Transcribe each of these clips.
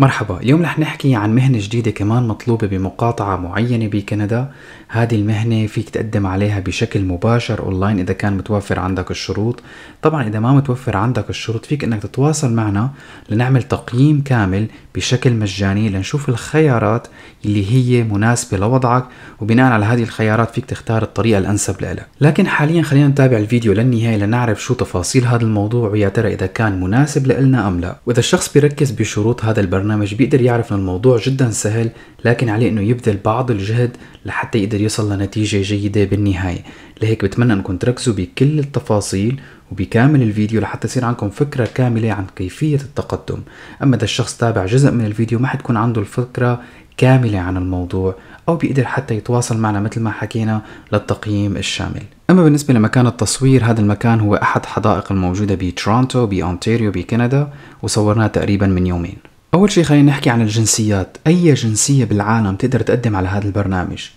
مرحبا اليوم رح نحكي عن مهنة جديدة كمان مطلوبة بمقاطعة معينة بكندا هذه المهنة فيك تقدم عليها بشكل مباشر أونلاين إذا كان متوفر عندك الشروط طبعا إذا ما متوفر عندك الشروط فيك أنك تتواصل معنا لنعمل تقييم كامل بشكل مجاني لنشوف الخيارات اللي هي مناسبة لوضعك وبناء على هذه الخيارات فيك تختار الطريقة الأنسب لإلك لكن حاليا خلينا نتابع الفيديو للنهاية لنعرف شو تفاصيل هذا الموضوع ويا ترى إذا كان مناسب لنا أم لا وإذا الشخص بيركز بشروط هذا البرنامج البرنامج بيقدر يعرف ان الموضوع جدا سهل لكن عليه انه يبذل بعض الجهد لحتى يقدر يصل لنتيجة جيدة بالنهاية لهيك بتمنى انكم تركزوا بكل التفاصيل وبكامل الفيديو لحتى يصير عندكم فكرة كاملة عن كيفية التقدم أما إذا الشخص تابع جزء من الفيديو ما حتكون عنده الفكرة كاملة عن الموضوع أو بيقدر حتى يتواصل معنا مثل ما حكينا للتقييم الشامل أما بالنسبة لمكان التصوير هذا المكان هو أحد حدائق الموجودة بتورونتو بأونتاريو بكندا وصورناه تقريبا من يومين أول شيء خلينا نحكي عن الجنسيات أي جنسية بالعالم تقدر تقدم على هذا البرنامج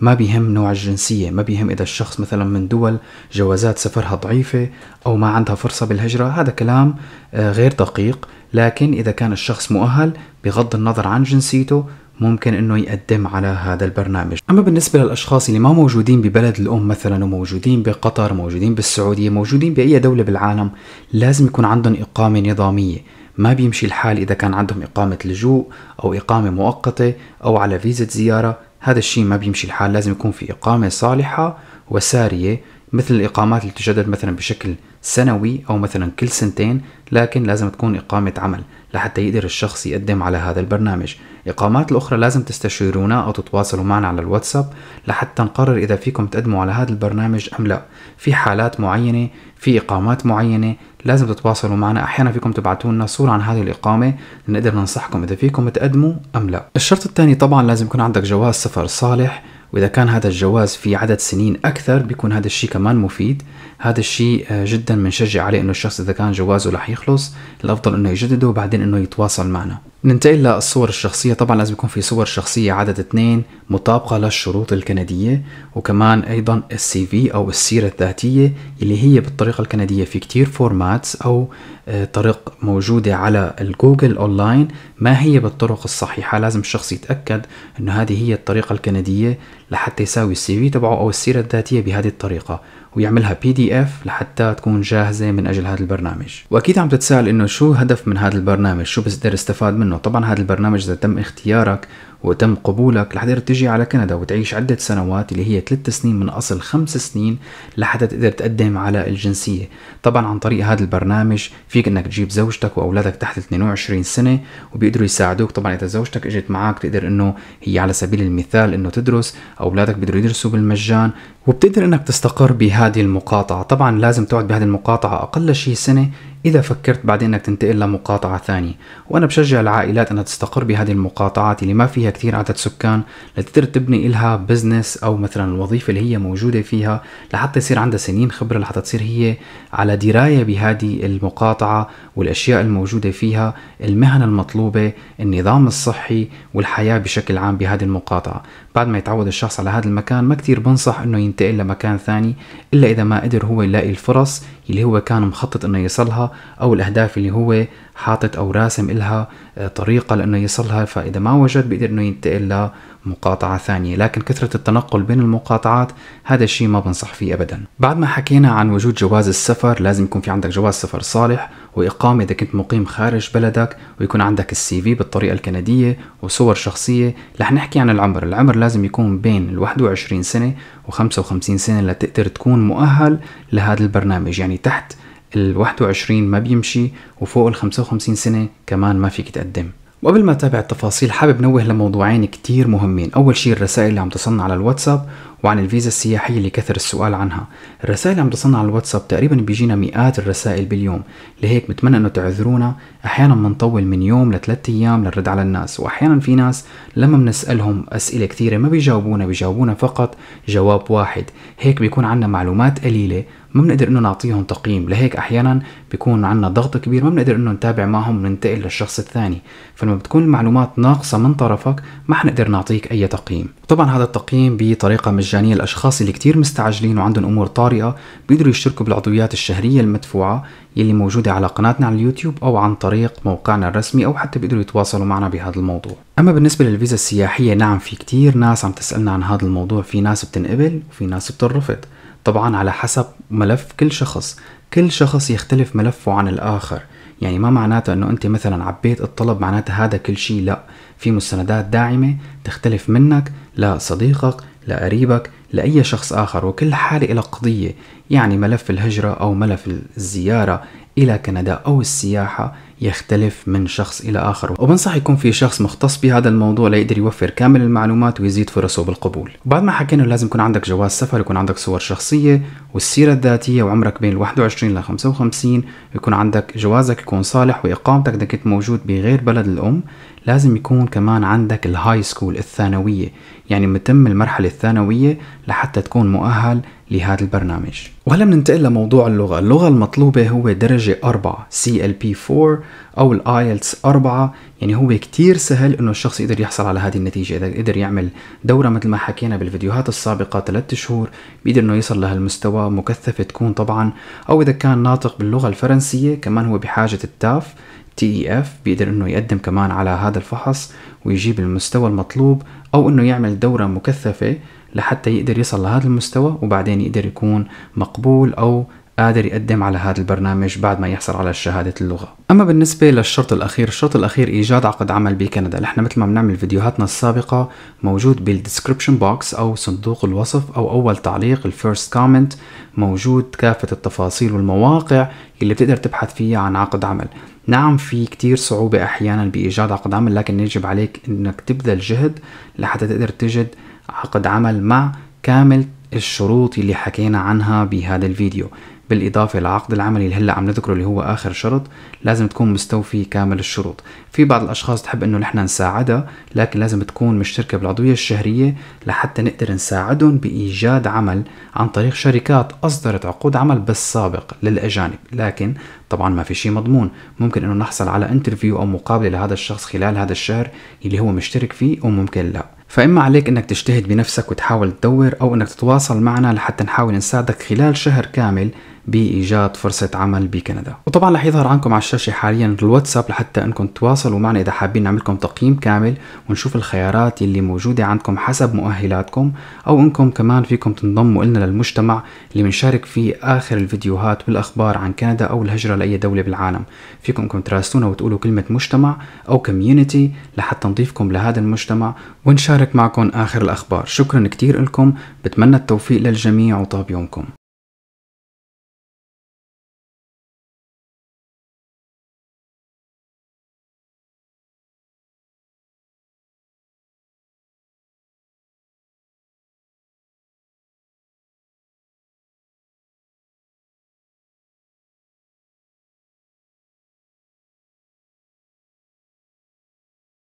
ما بيهم نوع الجنسية ما بيهم إذا الشخص مثلا من دول جوازات سفرها ضعيفة أو ما عندها فرصة بالهجرة هذا كلام آه، غير دقيق لكن إذا كان الشخص مؤهل بغض النظر عن جنسيته ممكن انه يقدم على هذا البرنامج اما بالنسبه للاشخاص اللي ما موجودين ببلد الام مثلا وموجودين بقطر موجودين بالسعوديه موجودين باي دوله بالعالم لازم يكون عندهم اقامه نظاميه ما بيمشي الحال إذا كان عندهم إقامة لجوء أو إقامة مؤقتة أو على فيزة زيارة هذا الشيء ما بيمشي الحال لازم يكون في إقامة صالحة وسارية مثل الإقامات اللي تجدد مثلا بشكل سنوي أو مثلا كل سنتين لكن لازم تكون إقامة عمل لحتى يقدر الشخص يقدم على هذا البرنامج الإقامات الأخرى لازم تستشيرونا أو تتواصلوا معنا على الواتساب لحتى نقرر إذا فيكم تقدموا على هذا البرنامج أم لا في حالات معينة في إقامات معينة لازم تتواصلوا معنا أحيانا فيكم تبعتوا لنا صورة عن هذه الإقامة لنقدر ننصحكم إذا فيكم تقدموا أم لا الشرط الثاني طبعا لازم يكون عندك جواز سفر صالح واذا كان هذا الجواز في عدد سنين اكثر بيكون هذا الشيء كمان مفيد هذا الشيء آه، جدا بنشجع عليه انه الشخص اذا كان جوازه رح يخلص الافضل انه يجدده وبعدين انه يتواصل معنا ننتقل للصور الشخصية طبعا لازم يكون في صور شخصية عدد اثنين مطابقة للشروط الكندية وكمان ايضا السي في او السيرة الذاتية اللي هي بالطريقة الكندية في كتير فورماتس او آه، طرق موجودة على الجوجل اونلاين ما هي بالطرق الصحيحة لازم الشخص يتأكد انه هذه هي الطريقة الكندية لحتى يساوي السي في تبعه او السيره الذاتيه بهذه الطريقه ويعملها بي دي اف لحتى تكون جاهزه من اجل هذا البرنامج واكيد عم تتساءل انه شو هدف من هذا البرنامج شو بقدر استفاد منه طبعا هذا البرنامج اذا تم اختيارك وتم قبولك لحتقدر تجي على كندا وتعيش عدة سنوات اللي هي ثلاث سنين من أصل خمس سنين لحتى تقدر تقدم على الجنسية طبعا عن طريق هذا البرنامج فيك انك تجيب زوجتك وأولادك تحت 22 سنة وبيقدروا يساعدوك طبعا إذا زوجتك اجت معك تقدر انه هي على سبيل المثال انه تدرس أولادك بيقدروا يدرسوا بالمجان وبتقدر انك تستقر بهذه المقاطعة طبعا لازم تقعد بهذه المقاطعة أقل شيء سنة إذا فكرت بعدين أنك تنتقل لمقاطعة ثانية وأنا بشجع العائلات أنها تستقر بهذه المقاطعات اللي ما فيها كثير عدد سكان لتقدر تبني إلها بزنس أو مثلا الوظيفة اللي هي موجودة فيها لحتى يصير عندها سنين خبرة لحتى تصير هي على دراية بهذه المقاطعة والأشياء الموجودة فيها المهن المطلوبة النظام الصحي والحياة بشكل عام بهذه المقاطعة بعد ما يتعود الشخص على هذا المكان ما كثير بنصح أنه ينتقل لمكان ثاني إلا إذا ما قدر هو يلاقي الفرص اللي هو كان مخطط أنه يصلها او الاهداف اللي هو حاطط او راسم إلها آه، طريقة لانه يصلها فاذا ما وجد بيقدر انه ينتقل لمقاطعة ثانية لكن كثرة التنقل بين المقاطعات هذا الشيء ما بنصح فيه ابدا بعد ما حكينا عن وجود جواز السفر لازم يكون في عندك جواز سفر صالح واقامة اذا كنت مقيم خارج بلدك ويكون عندك السي في بالطريقة الكندية وصور شخصية رح نحكي عن العمر العمر لازم يكون بين ال 21 سنة و 55 سنة لتقدر تكون مؤهل لهذا البرنامج يعني تحت ال 21 ما بيمشي وفوق ال 55 سنة كمان ما فيك تقدم وقبل ما تابع التفاصيل حابب نوه لموضوعين كتير مهمين أول شيء الرسائل اللي عم تصلنا على الواتساب وعن الفيزا السياحية اللي كثر السؤال عنها الرسائل اللي عم تصلنا على الواتساب تقريبا بيجينا مئات الرسائل باليوم لهيك بتمنى انه تعذرونا احيانا بنطول من يوم لثلاث ايام للرد على الناس واحيانا في ناس لما بنسألهم اسئلة كثيرة ما بيجاوبونا بيجاوبونا فقط جواب واحد هيك بيكون عندنا معلومات قليلة ما بنقدر انه نعطيهم تقييم لهيك احيانا بيكون عندنا ضغط كبير ما بنقدر انه نتابع معهم وننتقل للشخص الثاني فلما بتكون المعلومات ناقصة من طرفك ما حنقدر نعطيك اي تقييم طبعا هذا التقييم بطريقة مجانية للأشخاص اللي كتير مستعجلين وعندهم أمور طارئة بيقدروا يشتركوا بالعضويات الشهرية المدفوعة يلي موجودة على قناتنا على اليوتيوب أو عن طريق موقعنا الرسمي أو حتى بيقدروا يتواصلوا معنا بهذا الموضوع أما بالنسبة للفيزا السياحية نعم في كتير ناس عم تسألنا عن هذا الموضوع في ناس بتنقبل وفي ناس بترفض طبعا على حسب ملف كل شخص كل شخص يختلف ملفه عن الآخر يعني ما معناتها انه انت مثلا عبيت الطلب معناتها هذا كل شيء لا في مستندات داعمه تختلف منك لصديقك لقريبك لأي شخص آخر وكل حالة إلى قضية يعني ملف الهجرة أو ملف الزيارة إلى كندا أو السياحة يختلف من شخص إلى آخر وبنصح يكون في شخص مختص بهذا الموضوع ليقدر يوفر كامل المعلومات ويزيد فرصه بالقبول وبعد ما حكينا لازم يكون عندك جواز سفر يكون عندك صور شخصية والسيرة الذاتية وعمرك بين 21 ل 55 يكون عندك جوازك يكون صالح وإقامتك إذا كنت موجود بغير بلد الأم لازم يكون كمان عندك الهاي سكول الثانوية يعني متم المرحلة الثانوية لحتى تكون مؤهل لهذا البرنامج وهلا بننتقل لموضوع اللغة اللغة المطلوبة هو درجة 4 CLP4 أو الآيلتس 4 يعني هو كتير سهل انه الشخص يقدر يحصل على هذه النتيجة إذا قدر يعمل دورة مثل ما حكينا بالفيديوهات السابقة 3 شهور بيقدر انه يصل لهالمستوى مكثفة تكون طبعا أو إذا كان ناطق باللغة الفرنسية كمان هو بحاجة التاف تي اف e بيقدر انه يقدم كمان على هذا الفحص ويجيب المستوى المطلوب او انه يعمل دوره مكثفه لحتى يقدر يصل لهذا المستوى وبعدين يقدر يكون مقبول أو قادر يقدم على هذا البرنامج بعد ما يحصل على شهادة اللغة أما بالنسبة للشرط الأخير الشرط الأخير إيجاد عقد عمل بكندا نحن مثل ما بنعمل فيديوهاتنا السابقة موجود بالدسكريبشن بوكس أو صندوق الوصف أو أول تعليق الفيرست كومنت موجود كافة التفاصيل والمواقع اللي بتقدر تبحث فيها عن عقد عمل نعم في كتير صعوبة أحيانا بإيجاد عقد عمل لكن يجب عليك أنك تبذل جهد لحتى تقدر تجد عقد عمل مع كامل الشروط اللي حكينا عنها بهذا الفيديو بالإضافة لعقد العمل اللي هلأ عم نذكره اللي هو آخر شرط لازم تكون مستوفي كامل الشروط في بعض الأشخاص تحب أنه نحن نساعدها لكن لازم تكون مشتركة بالعضوية الشهرية لحتى نقدر نساعدهم بإيجاد عمل عن طريق شركات أصدرت عقود عمل بالسابق للأجانب لكن طبعا ما في شيء مضمون ممكن أنه نحصل على انترفيو أو مقابلة لهذا الشخص خلال هذا الشهر اللي هو مشترك فيه وممكن لا فإما عليك أنك تجتهد بنفسك وتحاول تدور أو أنك تتواصل معنا لحتى نحاول نساعدك خلال شهر كامل بايجاد فرصه عمل بكندا وطبعا رح يظهر عندكم على الشاشه حاليا الواتساب لحتى انكم تتواصلوا معنا اذا حابين نعملكم تقييم كامل ونشوف الخيارات اللي موجوده عندكم حسب مؤهلاتكم او انكم كمان فيكم تنضموا لنا للمجتمع اللي بنشارك فيه اخر الفيديوهات والاخبار عن كندا او الهجره لاي دوله بالعالم فيكم انكم تراسلونا وتقولوا كلمه مجتمع او كوميونتي لحتى نضيفكم لهذا المجتمع ونشارك معكم اخر الاخبار شكرا كثير لكم بتمنى التوفيق للجميع وطاب يومكم